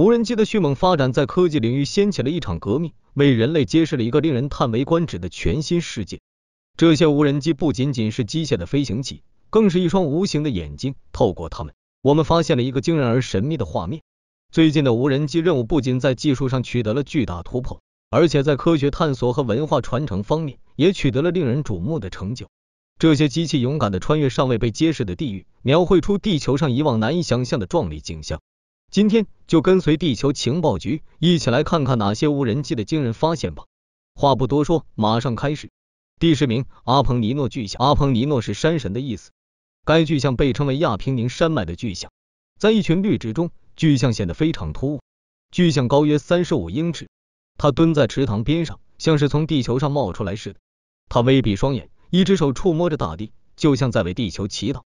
无人机的迅猛发展在科技领域掀起了一场革命，为人类揭示了一个令人叹为观止的全新世界。这些无人机不仅仅是机械的飞行器，更是一双无形的眼睛。透过它们，我们发现了一个惊人而神秘的画面。最近的无人机任务不仅在技术上取得了巨大突破，而且在科学探索和文化传承方面也取得了令人瞩目的成就。这些机器勇敢地穿越尚未被揭示的地域，描绘出地球上以往难以想象的壮丽景象。今天就跟随地球情报局一起来看看哪些无人机的惊人发现吧。话不多说，马上开始。第十名，阿彭尼诺巨象。阿彭尼诺是山神的意思。该巨象被称为亚平宁山脉的巨象。在一群绿植中，巨象显得非常突兀。巨象高约三十五英尺，它蹲在池塘边上，像是从地球上冒出来似的。它微闭双眼，一只手触摸着大地，就像在为地球祈祷。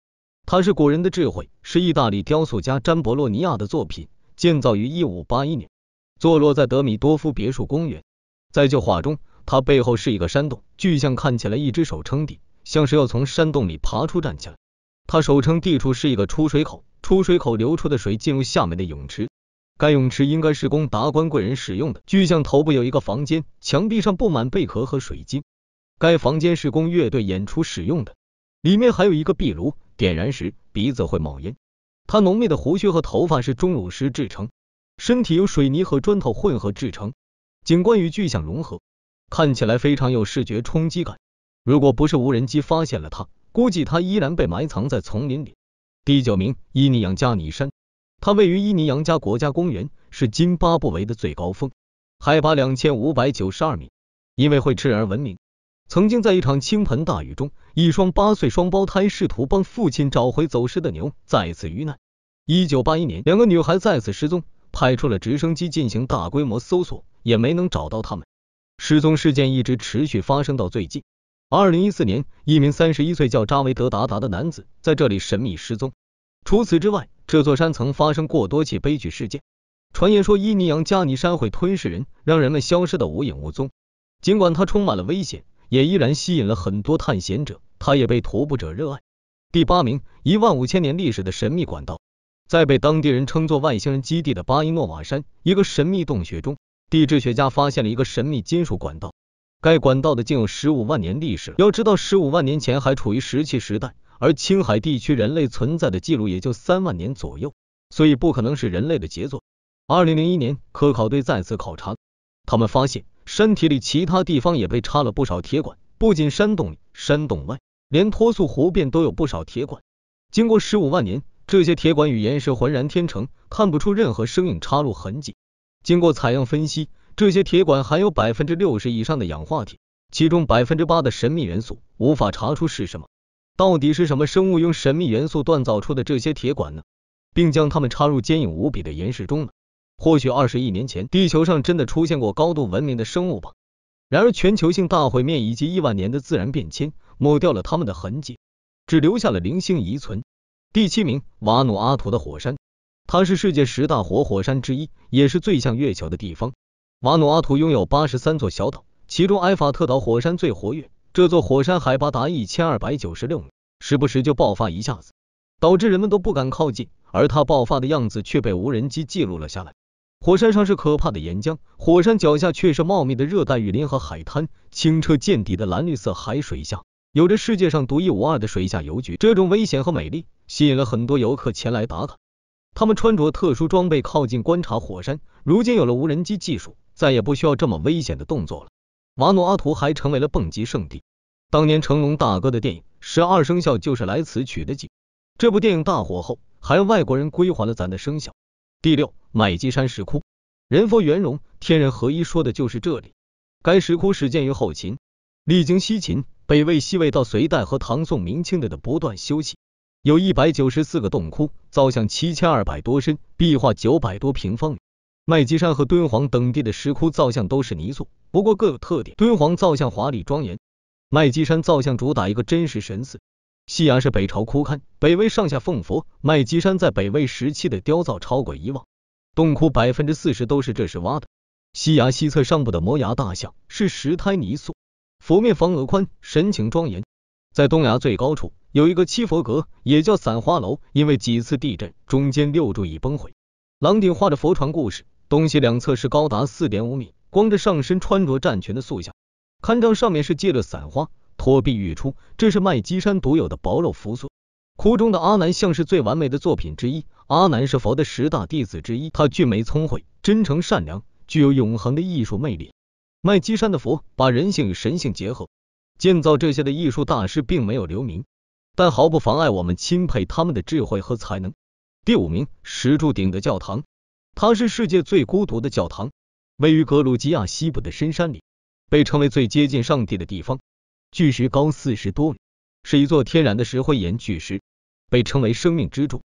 它是古人的智慧，是意大利雕塑家詹博洛尼亚的作品，建造于1581年，坐落在德米多夫别墅公园。在旧画中，他背后是一个山洞，巨象看起来一只手撑地，像是要从山洞里爬出站起来。他手撑地处是一个出水口，出水口流出的水进入下面的泳池。该泳池应该是供达官贵人使用的。巨象头部有一个房间，墙壁上布满贝壳和水晶。该房间是供乐队演出使用的，里面还有一个壁炉。点燃时鼻子会冒烟，他浓密的胡须和头发是钟乳石制成，身体由水泥和砖头混合制成，景观与具象融合，看起来非常有视觉冲击感。如果不是无人机发现了它，估计它依然被埋藏在丛林里。第九名，伊尼扬加尼山，它位于伊尼扬加国家公园，是津巴布韦的最高峰，海拔两千五百九十二米，因为会吃而闻名。曾经在一场倾盆大雨中，一双八岁双胞胎试图帮父亲找回走失的牛，再次遇难。一九八一年，两个女孩再次失踪，派出了直升机进行大规模搜索，也没能找到他们。失踪事件一直持续发生到最近。二零一四年，一名三十一岁叫扎维德达达的男子在这里神秘失踪。除此之外，这座山曾发生过多起悲剧事件。传言说伊尼扬加尼山会吞噬人，让人们消失的无影无踪。尽管它充满了危险。也依然吸引了很多探险者，它也被徒步者热爱。第八名，一万五千年历史的神秘管道，在被当地人称作外星人基地的巴音诺瓦山一个神秘洞穴中，地质学家发现了一个神秘金属管道，该管道的竟有十五万年历史了。要知道，十五万年前还处于石器时代，而青海地区人类存在的记录也就三万年左右，所以不可能是人类的杰作。二零零一年，科考队再次考察，他们发现。山体里其他地方也被插了不少铁管，不仅山洞里、山洞外，连脱素湖边都有不少铁管。经过十五万年，这些铁管与岩石浑然天成，看不出任何生硬插入痕迹。经过采样分析，这些铁管含有百分之六十以上的氧化铁，其中百分之八的神秘元素无法查出是什么。到底是什么生物用神秘元素锻造出的这些铁管呢？并将它们插入坚硬无比的岩石中呢？或许二十亿年前，地球上真的出现过高度文明的生物吧。然而，全球性大毁灭以及亿万年的自然变迁，抹掉了他们的痕迹，只留下了零星遗存。第七名，瓦努阿图的火山，它是世界十大活火山之一，也是最像月球的地方。瓦努阿图拥有八十三座小岛，其中埃法特岛火山最活跃。这座火山海拔达一千二百九十六米，时不时就爆发一下子，导致人们都不敢靠近。而它爆发的样子却被无人机记录了下来。火山上是可怕的岩浆，火山脚下却是茂密的热带雨林和海滩。清澈见底的蓝绿色海水下，有着世界上独一无二的水下邮局。这种危险和美丽吸引了很多游客前来打卡。他们穿着特殊装备靠近观察火山。如今有了无人机技术，再也不需要这么危险的动作了。瓦努阿图还成为了蹦极圣地。当年成龙大哥的电影《十二生肖》就是来此取的景。这部电影大火后，还让外国人归还了咱的生肖。第六，麦积山石窟，人佛圆融，天人合一，说的就是这里。该石窟始建于后秦，历经西秦、北魏、西魏到隋代和唐宋明清的的不断修葺，有一百九十四个洞窟，造像七千二百多身，壁画九百多平方米。麦积山和敦煌等地的石窟造像都是泥塑，不过各有特点。敦煌造像华丽庄严，麦积山造像主打一个真实神似。西崖是北朝窟龛，北魏上下奉佛，麦积山在北魏时期的雕造超过以往，洞窟百分之四十都是这时挖的。西崖西侧上部的摩崖大像，是石胎泥塑，佛面方额宽，神情庄严。在东崖最高处有一个七佛阁，也叫散花楼，因为几次地震，中间六柱已崩毁。廊顶画着佛传故事，东西两侧是高达四点五米，光着上身穿着战裙的塑像，看账上面是戒着散花。脱壁欲出，这是麦积山独有的薄肉佛塑。窟中的阿难像是最完美的作品之一。阿难是佛的十大弟子之一，他俊美聪慧、真诚善良，具有永恒的艺术魅力。麦积山的佛把人性与神性结合。建造这些的艺术大师并没有留名，但毫不妨碍我们钦佩他们的智慧和才能。第五名，石柱顶的教堂，它是世界最孤独的教堂，位于格鲁吉亚西部的深山里，被称为最接近上帝的地方。巨石高四十多米，是一座天然的石灰岩巨石，被称为“生命之柱”。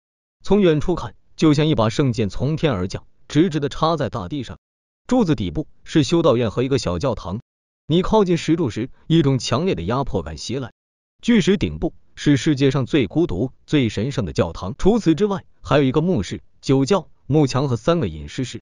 从远处看，就像一把圣剑从天而降，直直地插在大地上。柱子底部是修道院和一个小教堂。你靠近石柱时，一种强烈的压迫感袭来。巨石顶部是世界上最孤独、最神圣的教堂。除此之外，还有一个墓室、酒窖、墓墙和三个隐士室。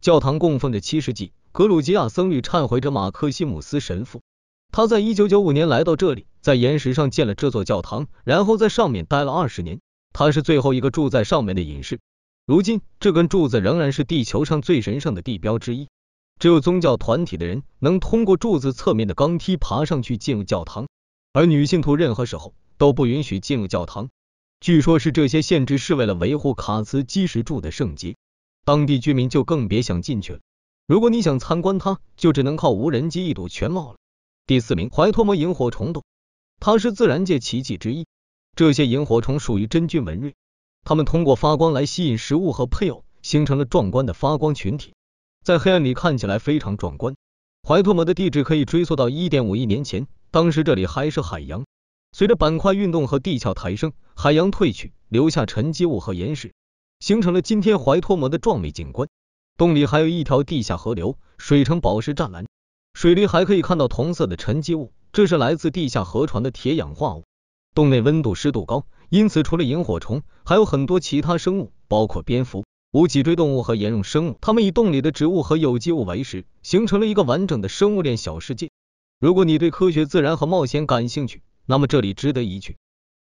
教堂供奉着七世纪格鲁吉亚僧侣忏悔者马克西姆斯神父。他在一九九五年来到这里，在岩石上建了这座教堂，然后在上面待了二十年。他是最后一个住在上面的隐士。如今，这根柱子仍然是地球上最神圣的地标之一。只有宗教团体的人能通过柱子侧面的钢梯爬上去进入教堂，而女性徒任何时候都不允许进入教堂。据说是这些限制是为了维护卡茨基石柱的圣洁。当地居民就更别想进去了。如果你想参观它，就只能靠无人机一睹全貌了。第四名，怀托摩萤火虫洞，它是自然界奇迹之一。这些萤火虫属于真菌门类，它们通过发光来吸引食物和配偶，形成了壮观的发光群体，在黑暗里看起来非常壮观。怀托摩的地质可以追溯到1.5亿年前，当时这里还是海洋。随着板块运动和地壳抬升，海洋退去，留下沉积物和岩石，形成了今天怀托摩的壮丽景观。洞里还有一条地下河流，水呈宝石湛蓝。水里还可以看到同色的沉积物，这是来自地下河床的铁氧化物。洞内温度湿度高，因此除了萤火虫，还有很多其他生物，包括蝙蝠、无脊椎动物和岩溶生物。它们以洞里的植物和有机物为食，形成了一个完整的生物链小世界。如果你对科学、自然和冒险感兴趣，那么这里值得一去。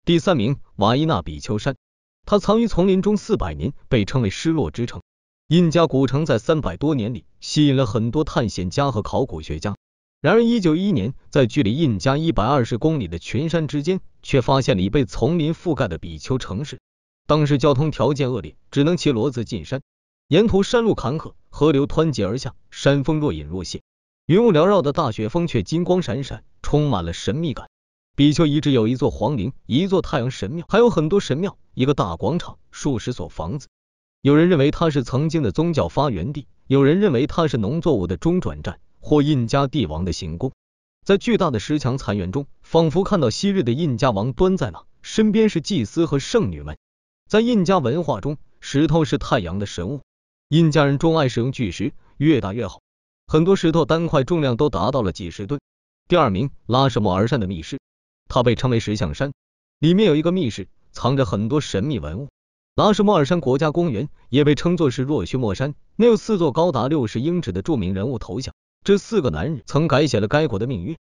第三名，瓦伊纳比丘山，它藏于丛林中四百年，被称为失落之城。印加古城在三百多年里吸引了很多探险家和考古学家。然而，一九一一年，在距离印加一百二十公里的群山之间，却发现了一被丛林覆盖的比丘城市。当时交通条件恶劣，只能骑骡子进山，沿途山路坎坷，河流湍急而下，山峰若隐若现，云雾缭绕的大雪峰却金光闪闪，充满了神秘感。比丘遗址有一座皇陵，一座太阳神庙，还有很多神庙，一个大广场，数十所房子。有人认为它是曾经的宗教发源地，有人认为它是农作物的中转站或印加帝王的行宫。在巨大的石墙残垣中，仿佛看到昔日的印加王端在那，身边是祭司和圣女们。在印加文化中，石头是太阳的神物，印加人钟爱使用巨石，越大越好。很多石头单块重量都达到了几十吨。第二名，拉什莫尔山的密室，它被称为石像山，里面有一个密室，藏着很多神秘文物。拉什莫尔山国家公园也被称作是若须莫山，内有四座高达六十英尺的著名人物头像，这四个男人曾改写了该国的命运。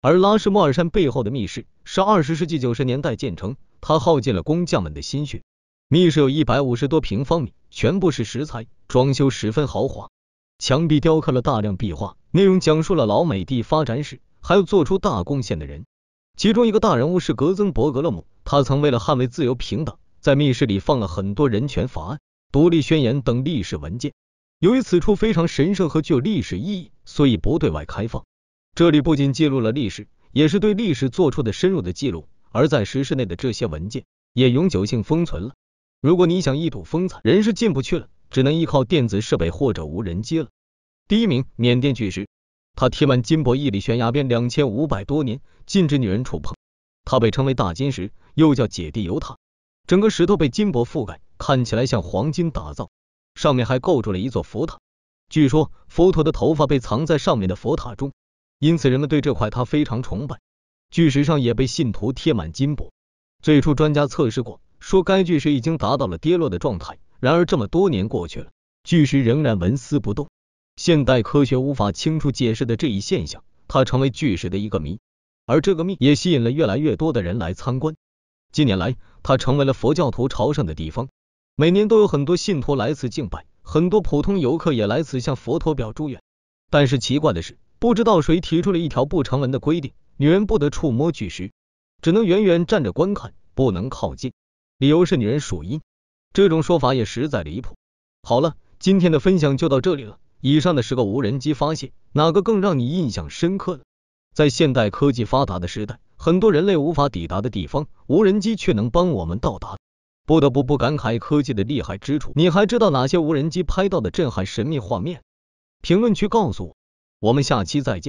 而拉什莫尔山背后的密室是二十世纪九十年代建成，它耗尽了工匠们的心血。密室有一百五十多平方米，全部是石材，装修十分豪华，墙壁雕刻了大量壁画，内容讲述了老美帝发展史，还有做出大贡献的人。其中一个大人物是格曾伯格勒姆，他曾为了捍卫自由平等。在密室里放了很多人权法案、独立宣言等历史文件。由于此处非常神圣和具有历史意义，所以不对外开放。这里不仅记录了历史，也是对历史做出的深入的记录。而在石室内的这些文件也永久性封存了。如果你想一睹风采，人是进不去了，只能依靠电子设备或者无人机了。第一名，缅甸巨石，它贴满金箔，屹立悬崖边两千五百多年，禁止女人触碰。它被称为大金石，又叫姐弟犹塔。整个石头被金箔覆盖，看起来像黄金打造，上面还构筑了一座佛塔。据说佛陀的头发被藏在上面的佛塔中，因此人们对这块它非常崇拜。巨石上也被信徒贴满金箔。最初专家测试过，说该巨石已经达到了跌落的状态，然而这么多年过去了，巨石仍然纹丝不动。现代科学无法清楚解释的这一现象，它成为巨石的一个谜，而这个谜也吸引了越来越多的人来参观。近年来。它成为了佛教徒朝圣的地方，每年都有很多信徒来此敬拜，很多普通游客也来此向佛陀表祝愿。但是奇怪的是，不知道谁提出了一条不成文的规定，女人不得触摸巨石，只能远远站着观看，不能靠近。理由是女人属阴，这种说法也实在离谱。好了，今天的分享就到这里了。以上的是个无人机发现，哪个更让你印象深刻呢？在现代科技发达的时代。很多人类无法抵达的地方，无人机却能帮我们到达，不得不不感慨科技的厉害之处。你还知道哪些无人机拍到的震撼神秘画面？评论区告诉我，我们下期再见。